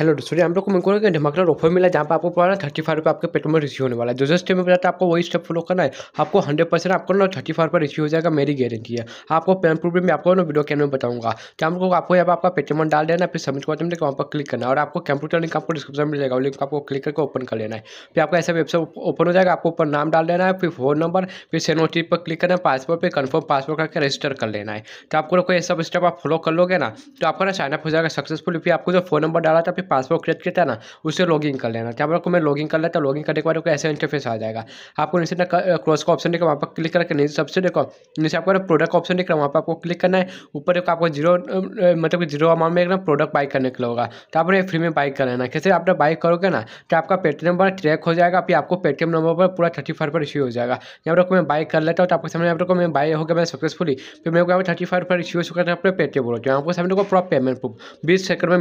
hello तो दोस्तों हम लोग को कहूँगा कि धमाकेदार ऑफर मिला है जहाँ पर आपको पड़ा है थर्टी फाइव रुपये आपके पेट में रिसीव होने वाला है जो जस्ट में बताया आपको वही स्टेप फॉलो करना है आपको हंड्रेड परसेंट आपको ना थर्टी फाइव रुपये रिसीव हो जाएगा मेरी गारंटी है आपको पेन प्रूफ मैं आपको ना वीडियो कैमरे में बताऊंगा तो हम लोग आपको यहाँ आपका पेटीएम डाल देना फिर समझ कर देना वहाँ पर क्लिक करना और आपको कंप्यूटर लिंक आपको डिस्क्रिप्शन में मिलेगा लिंक आपको क्लिक करके ओपन कर लेना है फिर आपका ऐसा वेबसाइट ओपन हो जाएगा आपको ऊपर नाम डाल देना है फिर फोन नंबर फिर सेन ओ पर क्लिक करना है पासवर्ड पर कन्फर्म पासवर्ड करके रजिस्टर कर लेना है तो आपको कोई ऐसा स्टेप आप फॉलो कर लोगे ना तो आपका ना साइनअप हो जाएगा सक्सेसफुल फिर आपको जो फोन नंबर डाला था पे पासवर्ड क्रिएट किया था ना उसे लॉगिन कर लेना क्या पर आपको मैं लॉगिन कर लेता हूँ लॉगिन करने के बाद आपको ऐसा इंटरफेस आ जाएगा आपको नीचे ना क्रॉस का ऑप्शन देखा वहाँ पर क्लिक करके नीचे सबसे देखो नीचे आपको प्रोडक्ट ऑप्शन देख रहा है वहाँ पर आपको क्लिक करना है ऊपर एक आपको जीरो मतलब जीरो अमाउंट में एक ना प्रोडक्ट बाइक करने के लिए होगा तो आप फ्री में बाइक कर लेना कैसे आप बाइक करोगे ना तो आपका पेटीएम नंबर ट्रैक हो जाएगा फिर आपको पेटीएम नंबर पर पूरा थर्टी फाइव पर इश्यू हो जाएगा यहाँ पर मैं बाइक कर लेता हूँ तो आपके सामने आप को मैं बाई हो गया मैं सक्सेसफुली फिर मेरे को थर्टी फाइव पर इश्यू हो चुका था आपको पेटीएम बोलो आपको सामने को प्रॉप पेमेंट प्रूफ बीस सेकंड में